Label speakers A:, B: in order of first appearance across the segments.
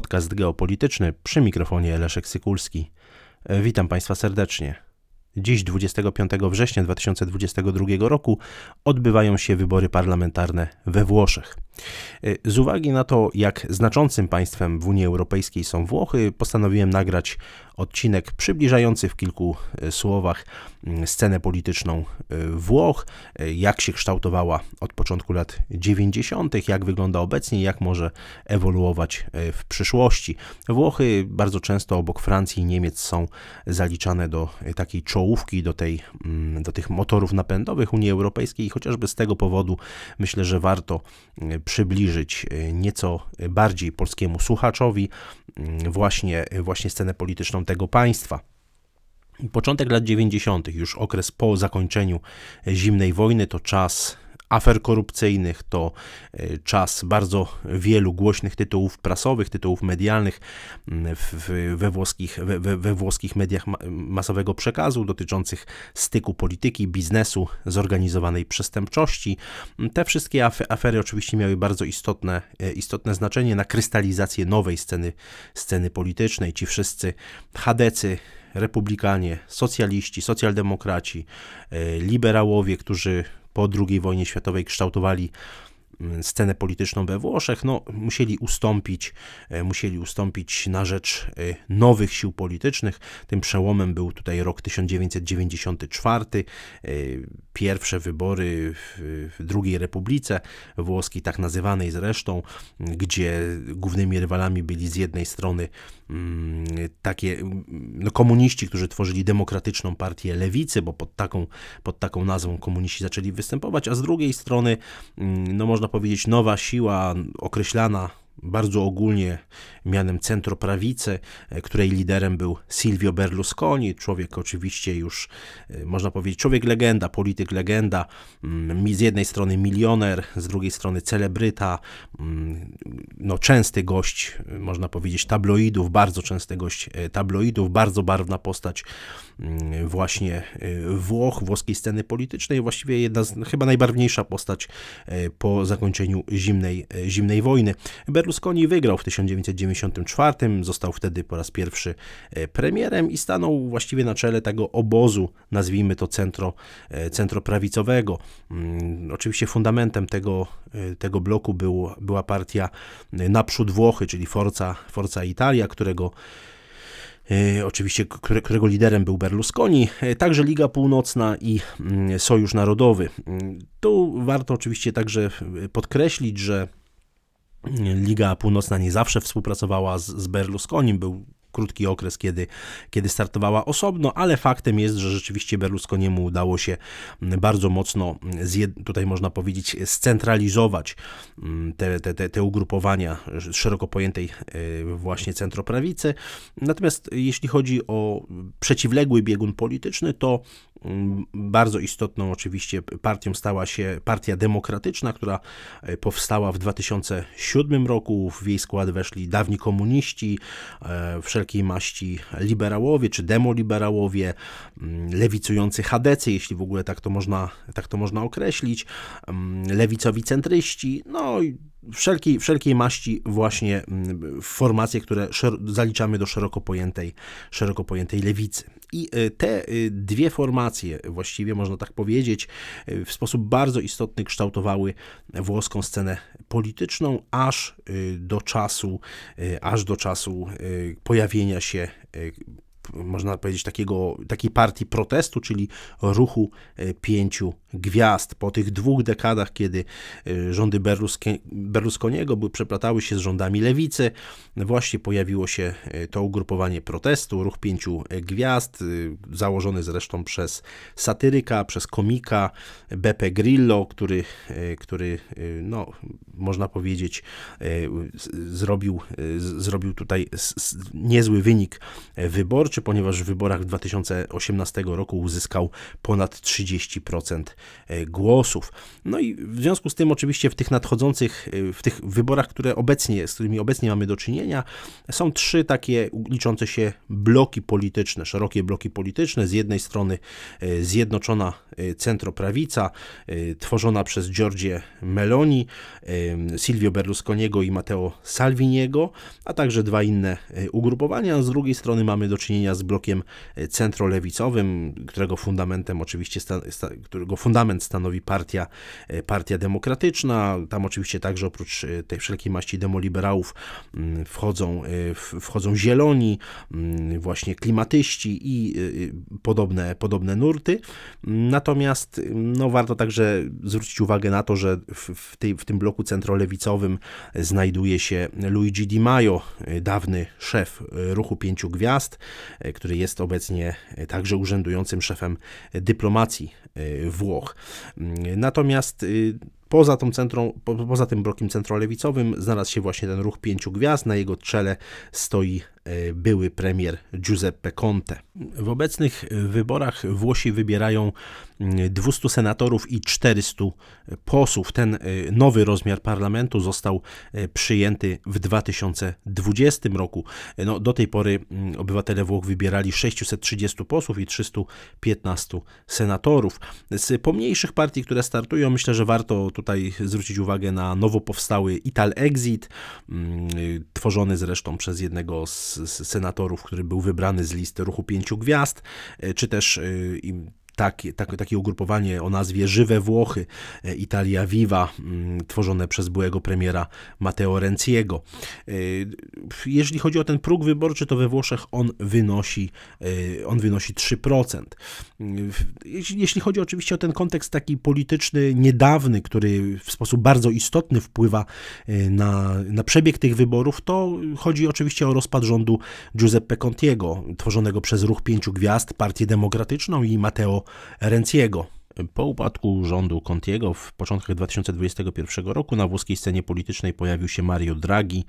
A: podcast geopolityczny przy mikrofonie Leszek Sykulski. E, witam Państwa serdecznie. Dziś, 25 września 2022 roku, odbywają się wybory parlamentarne we Włoszech. Y, z uwagi na to, jak znaczącym państwem w Unii Europejskiej są Włochy, postanowiłem nagrać odcinek przybliżający w kilku y, słowach mm, scenę polityczną y, Włoch, jak się kształtowała od początku lat 90., jak wygląda obecnie, jak może ewoluować w przyszłości. Włochy bardzo często obok Francji i Niemiec są zaliczane do takiej czołówki, do, tej, mm, do tych motorów napędowych Unii Europejskiej, i chociażby z tego powodu myślę, że warto przybliżyć e, nieco bardziej polskiemu słuchaczowi mm, właśnie, e, właśnie scenę polityczną tego państwa. Początek lat 90., już okres po zakończeniu e, zimnej wojny, to czas afer korupcyjnych, to e, czas bardzo wielu głośnych tytułów prasowych, tytułów medialnych mm, w, we, włoskich, we, we włoskich mediach masowego przekazu dotyczących styku polityki, biznesu, zorganizowanej przestępczości. Te wszystkie afery oczywiście miały bardzo istotne, e, istotne znaczenie na krystalizację nowej sceny, sceny politycznej. Ci wszyscy chadecy, republikanie, socjaliści, socjaldemokraci, e, liberałowie, którzy po II wojnie światowej kształtowali Mm, scenę polityczną we Włoszech, no, musieli ustąpić, e, musieli ustąpić na rzecz e, nowych sił politycznych. Tym przełomem był tutaj rok 1994, e, pierwsze wybory w II Republice Włoskiej, tak nazywanej zresztą, gdzie głównymi rywalami byli z jednej strony mm, takie no, komuniści, którzy tworzyli demokratyczną partię lewicy, bo pod taką, pod taką nazwą komuniści zaczęli występować, a z drugiej strony, mm, no można można powiedzieć, nowa siła określana bardzo ogólnie mianem centroprawicy, e, której liderem był Silvio Berlusconi, człowiek oczywiście już, e, można powiedzieć, człowiek legenda, polityk legenda, mm, z jednej strony milioner, z drugiej strony celebryta, mm, no częsty gość, e, można powiedzieć, tabloidów, bardzo częsty gość tabloidów, bardzo barwna postać mm, właśnie Włoch, włoskiej sceny politycznej, właściwie jedna z, chyba najbarwniejsza postać po zakończeniu zimnej, zimnej wojny. Ber Berlusconi wygrał w 1994, został wtedy po raz pierwszy e, premierem i stanął właściwie na czele tego obozu, nazwijmy to centro, e, centroprawicowego. Mm, oczywiście fundamentem tego, e, tego bloku był, była partia Naprzód Włochy, czyli Forza, Forza Italia, którego oczywiście którego liderem był Berlusconi, także Liga Północna i mm, Sojusz Narodowy. Mm, tu warto oczywiście także podkreślić, że Liga Północna nie zawsze współpracowała z, z Berlusconim, był krótki okres, kiedy, kiedy startowała osobno, ale faktem jest, że rzeczywiście Berlusconiemu udało się bardzo mocno, tutaj można powiedzieć, scentralizować mm, te, te, te, ugrupowania szeroko pojętej e, właśnie centroprawicy. Natomiast jeśli chodzi o przeciwległy biegun polityczny, to Mm, bardzo istotną oczywiście partią stała się Partia Demokratyczna, która e, powstała w 2007 roku. W jej skład weszli dawni komuniści, e, wszelkiej maści liberałowie czy demoliberałowie, mm, lewicujący chadecy, jeśli w ogóle tak to można, tak to można określić, mm, lewicowi centryści, no i wszelkiej, wszelkiej maści właśnie formacje, które zaliczamy do szeroko pojętej, szeroko pojętej lewicy. I y, te y, dwie formacje, właściwie można tak powiedzieć, y, w sposób bardzo istotny kształtowały włoską scenę polityczną aż do czasu, aż do czasu pojawienia się można powiedzieć, takiego, takiej partii protestu, czyli ruchu e, pięciu gwiazd. Po tych dwóch dekadach, kiedy e, rządy Berlusconiego były, przeplatały się z rządami lewicy, właśnie pojawiło się e, to ugrupowanie protestu, ruch pięciu gwiazd, założony zresztą przez satyryka, przez komika Beppe Grillo, który, który no, można powiedzieć, zrobił, zrobił tutaj niezły wynik wyborczy wyborczy, ponieważ w wyborach 2018 roku uzyskał ponad 30% e, głosów. No i w związku z tym oczywiście w tych nadchodzących, e, w tych wyborach, które obecnie, z którymi obecnie mamy do czynienia, są trzy takie liczące się bloki polityczne, szerokie bloki polityczne. Z jednej strony e, Zjednoczona Centroprawica, tworzona przez Giorgie Meloni, Silvio Berlusconiego i Matteo Salviniego, a także dwa inne ugrupowania. Z drugiej strony mamy do czynienia czynienia z blokiem e, centrolewicowym, którego fundamentem oczywiście, którego fundament stanowi partia, e, partia Demokratyczna. Tam oczywiście także oprócz e, tej wszelkiej maści demoliberałów mm, wchodzą, wchodzą zieloni, mm, właśnie klimatyści i podobne, podobne nurty. Natomiast no, warto także zwrócić uwagę na to, że w, w, tej, w tym bloku centrolewicowym znajduje się Luigi Di Maio, dawny szef ruchu Pięciu Gwiazd, E, który jest obecnie e, także urzędującym szefem dyplomacji e, Włoch. Mm, natomiast y, Poza, tym centrum, po, poza tym blokiem centrolewicowym znalazł się właśnie ten ruch pięciu gwiazd. Na jego czele stoi E, były premier Giuseppe Conte. W obecnych wyborach Włosi wybierają 200 mm, senatorów i 400 posłów. Ten e, nowy rozmiar parlamentu został e, przyjęty w 2020 roku. No, do tej pory mm, obywatele Włoch wybierali 630 posłów i 315 senatorów. Z pomniejszych partii, które startują, myślę, że warto tutaj zwrócić uwagę na nowo powstały Ital Exit, mm, tworzony zresztą przez jednego z z senatorów, który był wybrany z listy ruchu pięciu gwiazd, e, czy też e, takie, takie, takie ugrupowanie o nazwie Żywe Włochy, e, Italia Viva, mm, tworzone przez byłego premiera Matteo Renziego. E, jeżeli chodzi o ten próg wyborczy, to we Włoszech on wynosi, e, on wynosi 3%. Jeśli chodzi oczywiście o ten kontekst taki polityczny, niedawny, który w sposób bardzo istotny wpływa na, na przebieg tych wyborów, to chodzi oczywiście o rozpad rządu Giuseppe Contiego, tworzonego przez Ruch Pięciu Gwiazd, Partię Demokratyczną i Matteo Renciego. Po upadku rządu Contiego w początkach 2021 roku na włoskiej scenie politycznej pojawił się Mario Draghi,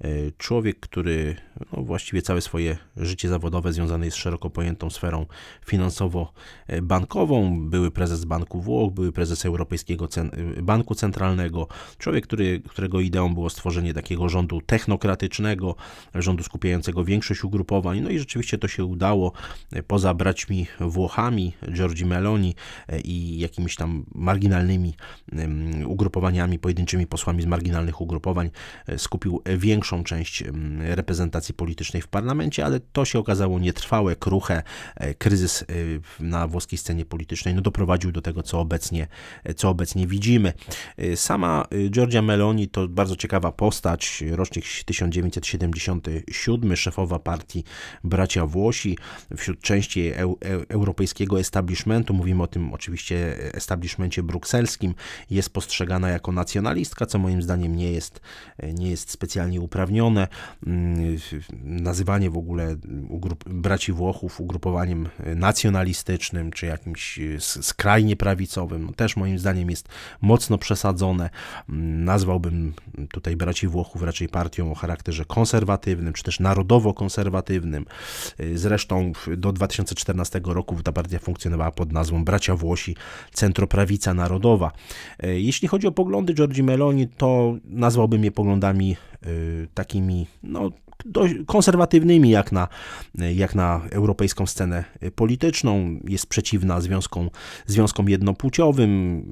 A: e, człowiek, który no, właściwie całe swoje życie zawodowe związane jest z szeroko pojętą sferą finansowo-bankową. E, były prezes Banku Włoch, były prezes Europejskiego e, Banku Centralnego, człowiek, który, którego ideą było stworzenie takiego rządu technokratycznego, rządu skupiającego większość ugrupowań. No i rzeczywiście to się udało. Poza braćmi Włochami, Giorgi Meloni i i jakimiś tam marginalnymi ugrupowaniami, pojedynczymi posłami z marginalnych ugrupowań e, skupił większą część reprezentacji politycznej w parlamencie, ale to się okazało nietrwałe, kruche. E, kryzys e, na włoskiej scenie politycznej no, doprowadził do tego, co obecnie, co obecnie widzimy. Sama Giorgia Meloni to bardzo ciekawa postać, rocznik 1977, szefowa partii Bracia Włosi, wśród części eu, eu, europejskiego establishmentu, mówimy o tym oczywiście oczywiście establishmencie brukselskim, jest postrzegana jako nacjonalistka, co moim zdaniem nie jest, nie jest specjalnie uprawnione. Mm, nazywanie w ogóle braci Włochów ugrupowaniem nacjonalistycznym czy jakimś skrajnie prawicowym no, też moim zdaniem jest mocno przesadzone. Mm, nazwałbym tutaj braci Włochów raczej partią o charakterze konserwatywnym czy też narodowo-konserwatywnym. Y, zresztą do 2014 roku ta partia funkcjonowała pod nazwą Bracia Włosi centroprawica narodowa. E, jeśli chodzi o poglądy Giorgi Meloni, to nazwałbym je poglądami e, takimi, no, dość konserwatywnymi jak na, e, jak na europejską scenę polityczną. Jest przeciwna związkom, związkom jednopłciowym,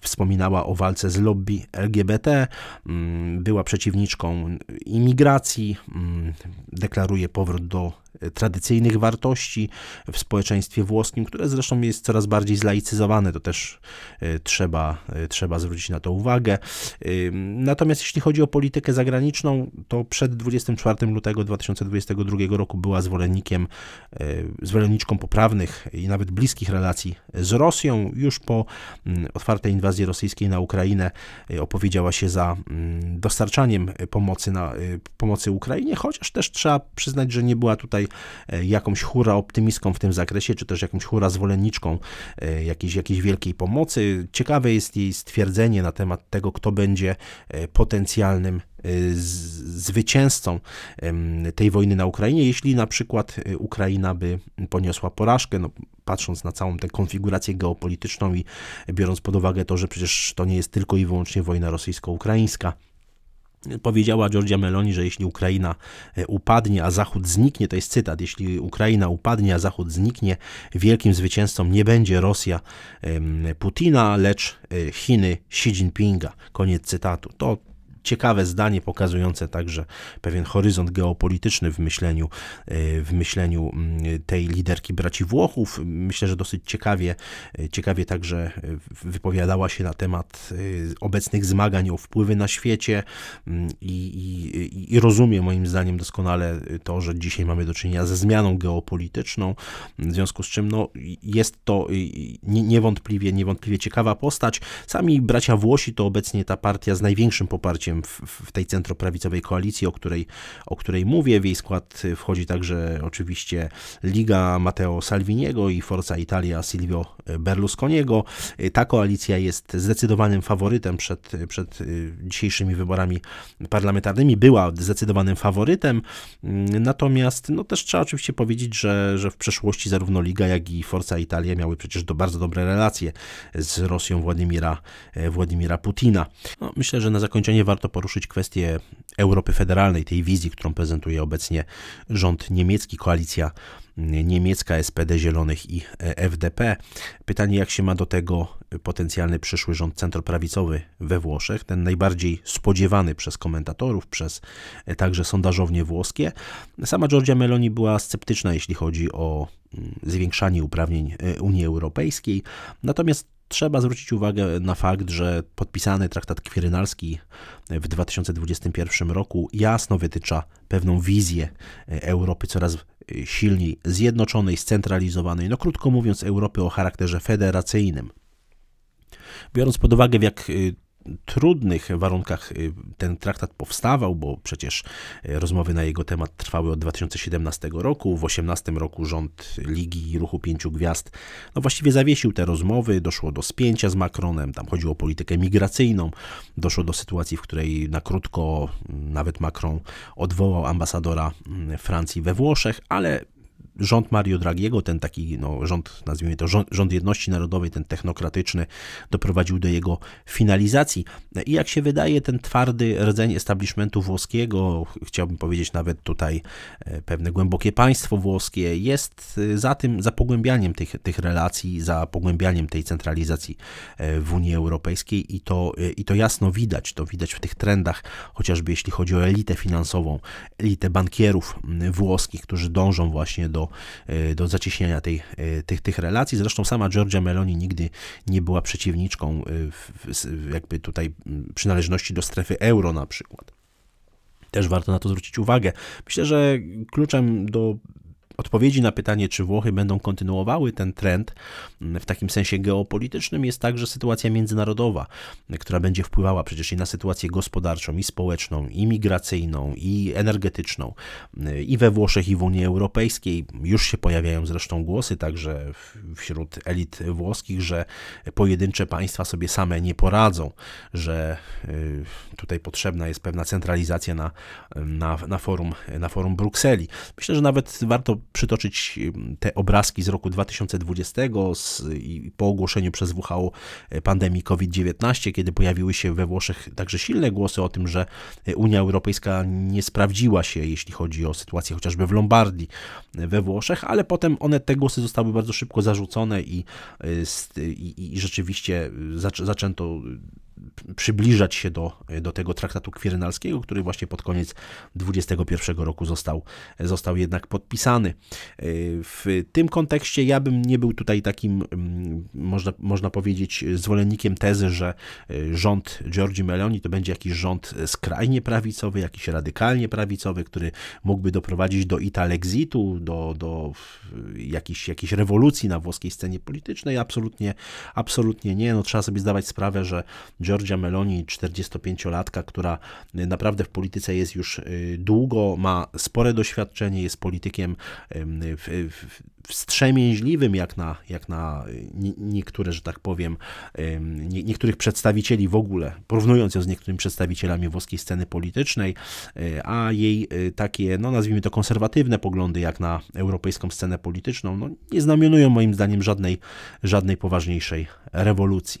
A: wspominała o walce z lobby LGBT, mm, była przeciwniczką imigracji, mm, deklaruje powrót do tradycyjnych wartości w społeczeństwie włoskim, które zresztą jest coraz bardziej zlaicyzowane, to też e, trzeba, e, trzeba zwrócić na to uwagę. E, natomiast jeśli chodzi o politykę zagraniczną, to przed 24 lutego 2022 roku była zwolennikiem, zwolenniczką poprawnych i nawet bliskich relacji z Rosją. Już po mm, otwartej inwazji rosyjskiej na Ukrainę opowiedziała się za mm, dostarczaniem pomocy, na, pomocy Ukrainie, chociaż też trzeba przyznać, że nie była tutaj E, jakąś hura optymistką w tym zakresie, czy też jakąś hura zwolenniczką e, jakiejś, jakiejś wielkiej pomocy. Ciekawe jest jej stwierdzenie na temat tego, kto będzie e, potencjalnym zwycięzcą tej wojny na Ukrainie, jeśli na przykład Ukraina by poniosła porażkę, no, patrząc na całą tę konfigurację geopolityczną i biorąc pod uwagę to, że przecież to nie jest tylko i wyłącznie wojna rosyjsko-ukraińska. Powiedziała Giorgia Meloni, że jeśli Ukraina e, upadnie, a Zachód zniknie, to jest cytat, jeśli Ukraina upadnie, a Zachód zniknie, wielkim zwycięzcą nie będzie Rosja Putina, lecz e, Chiny Xi Jinpinga. Koniec cytatu. To ciekawe zdanie pokazujące także pewien horyzont geopolityczny w myśleniu, y, w myśleniu mm, tej liderki braci Włochów. Myślę, że dosyć ciekawie, y, ciekawie także y, wypowiadała się na temat obecnych zmagań o wpływy na świecie mm, i, i, i rozumie moim zdaniem doskonale to, że dzisiaj mamy do czynienia ze zmianą geopolityczną, w związku z czym no, jest to niewątpliwie, niewątpliwie ciekawa postać. Sami bracia Włosi to obecnie ta partia z największym poparciem wsparciem w, w tej centroprawicowej koalicji, o której, o której mówię. W jej skład wchodzi także oczywiście Liga Matteo Salviniego i Forza Italia Silvio Berlusconiego. Ta koalicja jest zdecydowanym faworytem przed, przed y, dzisiejszymi wyborami parlamentarnymi. Była zdecydowanym faworytem, mm, natomiast no też trzeba oczywiście powiedzieć, że, że w przeszłości zarówno Liga, jak i Forza Italia miały przecież do bardzo dobre relacje z Rosją Władimira, e, Władimira Putina. No, myślę, że na zakończenie warto warto poruszyć kwestię Europy Federalnej, tej wizji, którą prezentuje obecnie rząd niemiecki, koalicja niemiecka SPD Zielonych i FDP. Pytanie, jak się ma do tego potencjalny przyszły rząd centroprawicowy we Włoszech, ten najbardziej spodziewany przez komentatorów, przez także sondażownie włoskie. Sama Giorgia Meloni była sceptyczna, jeśli chodzi o mm, zwiększanie uprawnień e, Unii Europejskiej, natomiast Trzeba zwrócić uwagę na fakt, że podpisany traktat kwirynalski w 2021 roku jasno wytycza pewną wizję Europy coraz silniej zjednoczonej, scentralizowanej, no krótko mówiąc, Europy o charakterze federacyjnym. Biorąc pod uwagę, w jak y, trudnych warunkach y, ten traktat powstawał, bo przecież y, rozmowy na jego temat trwały od 2017 roku. W 2018 roku rząd Ligi Ruchu Pięciu Gwiazd no właściwie zawiesił te rozmowy, doszło do spięcia z Macronem, tam chodziło o politykę migracyjną, doszło do sytuacji, w której na krótko mm, nawet Macron odwołał ambasadora mm, Francji we Włoszech, ale rząd Mario Dragiego, ten taki no, rząd, nazwijmy to rząd, rząd jedności narodowej, ten technokratyczny, doprowadził do jego finalizacji. I jak się wydaje, ten twardy rdzeń establishmentu włoskiego, chciałbym powiedzieć nawet tutaj e, pewne głębokie państwo włoskie, jest e, za tym, za pogłębianiem tych, tych relacji, za pogłębianiem tej centralizacji e, w Unii Europejskiej i to, i to jasno widać, to widać w tych trendach, chociażby jeśli chodzi o elitę finansową, elitę bankierów włoskich, którzy dążą właśnie do Y, do, zacieśniania tej, y, tych, tych relacji. Zresztą sama Georgia Meloni nigdy nie była przeciwniczką y, jakby tutaj przynależności do strefy euro na przykład. Też warto na to zwrócić uwagę. Myślę, że kluczem do Odpowiedzi na pytanie, czy Włochy będą kontynuowały ten trend w takim sensie geopolitycznym, jest także sytuacja międzynarodowa, która będzie wpływała przecież i na sytuację gospodarczą, i społeczną, i migracyjną, i energetyczną. I we Włoszech, i w Unii Europejskiej już się pojawiają zresztą głosy, także wśród elit włoskich, że pojedyncze państwa sobie same nie poradzą, że y, tutaj potrzebna jest pewna centralizacja na, na, na, forum, na forum Brukseli. Myślę, że nawet warto przytoczyć te obrazki z roku 2020 z, i po ogłoszeniu przez WHO e, pandemii COVID-19, kiedy pojawiły się we Włoszech także silne głosy o tym, że e, Unia Europejska nie sprawdziła się, jeśli chodzi o sytuację chociażby w Lombardii e, we Włoszech, ale potem one, te głosy zostały bardzo szybko zarzucone i, i, i rzeczywiście zaczęto przybliżać się do, do tego traktatu kwirynalskiego, który właśnie pod koniec 21 roku został, został jednak podpisany. W tym kontekście ja bym nie był tutaj takim, mm, można, można powiedzieć, zwolennikiem tezy, że e, rząd Giorgi Meloni to będzie jakiś rząd skrajnie prawicowy, jakiś radykalnie prawicowy, który mógłby doprowadzić do italexitu, do, do jakiejś, jakiejś rewolucji na włoskiej scenie politycznej. Absolutnie, absolutnie nie. No, trzeba sobie zdawać sprawę, że Giorgia Meloni, 45-latka, która naprawdę w polityce jest już y, długo, ma spore doświadczenie, jest politykiem wstrzemięźliwym, jak na, jak na y, niektóre, że tak powiem, nie, niektórych przedstawicieli w ogóle, porównując ją z niektórymi przedstawicielami włoskiej sceny politycznej, y, a jej takie, no nazwijmy to konserwatywne poglądy, jak na europejską scenę polityczną, no, nie znamionują moim zdaniem żadnej, żadnej poważniejszej rewolucji.